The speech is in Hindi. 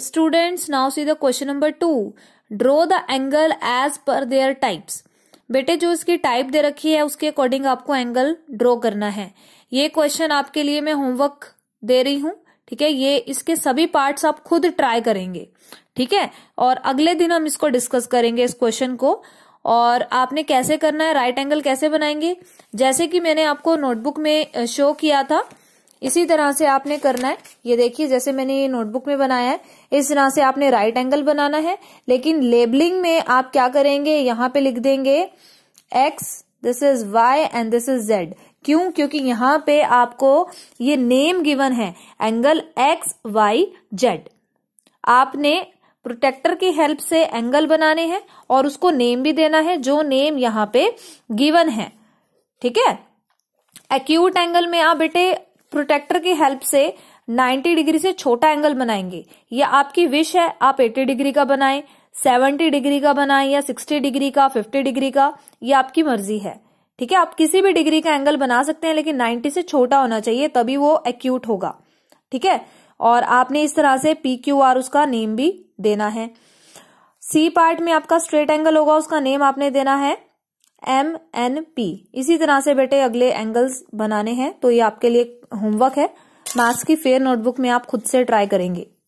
students now see the question number two draw the angle edge पर देयर टाइप्स बेटे जो इसकी टाइप दे रखी है उसके अकॉर्डिंग आपको एंगल ड्रॉ करना है ये क्वेश्चन आपके लिए मैं होमवर्क दे रही हूं ठीक है ये इसके सभी पार्ट्स आप खुद ट्राई करेंगे ठीक है और अगले दिन हम इसको डिस्कस करेंगे इस क्वेश्चन को और आपने कैसे करना है राइट एंगल कैसे बनाएंगे जैसे कि मैंने आपको नोटबुक में शो किया था इसी तरह से आपने करना है ये देखिए जैसे मैंने ये नोटबुक में बनाया है इस तरह से आपने राइट एंगल बनाना है लेकिन लेबलिंग में आप क्या करेंगे यहां पे लिख देंगे X this is Y and this is Z क्यों क्योंकि यहां पे आपको ये नेम गिवन है एंगल एक्स वाई जेड आपने प्रोटेक्टर की हेल्प से एंगल बनाने हैं और उसको नेम भी देना है जो नेम यहाँ पे गिवन है ठीक है एक्यूट एंगल में आप बेटे प्रोटेक्टर की हेल्प से 90 डिग्री से छोटा एंगल बनाएंगे या आपकी विश है आप 80 डिग्री का बनाएं 70 डिग्री का बनाएं या 60 डिग्री का 50 डिग्री का ये आपकी मर्जी है ठीक है आप किसी भी डिग्री का एंगल बना सकते हैं लेकिन 90 से छोटा होना चाहिए तभी वो एक्यूट होगा ठीक है और आपने इस तरह से पी क्यू आर उसका नेम भी देना है सी पार्ट में आपका स्ट्रेट एंगल होगा उसका नेम आपने देना है एम एन पी इसी तरह से बेटे अगले एंगल्स बनाने हैं तो ये आपके लिए होमवर्क है मैथ्स की फेयर नोटबुक में आप खुद से ट्राई करेंगे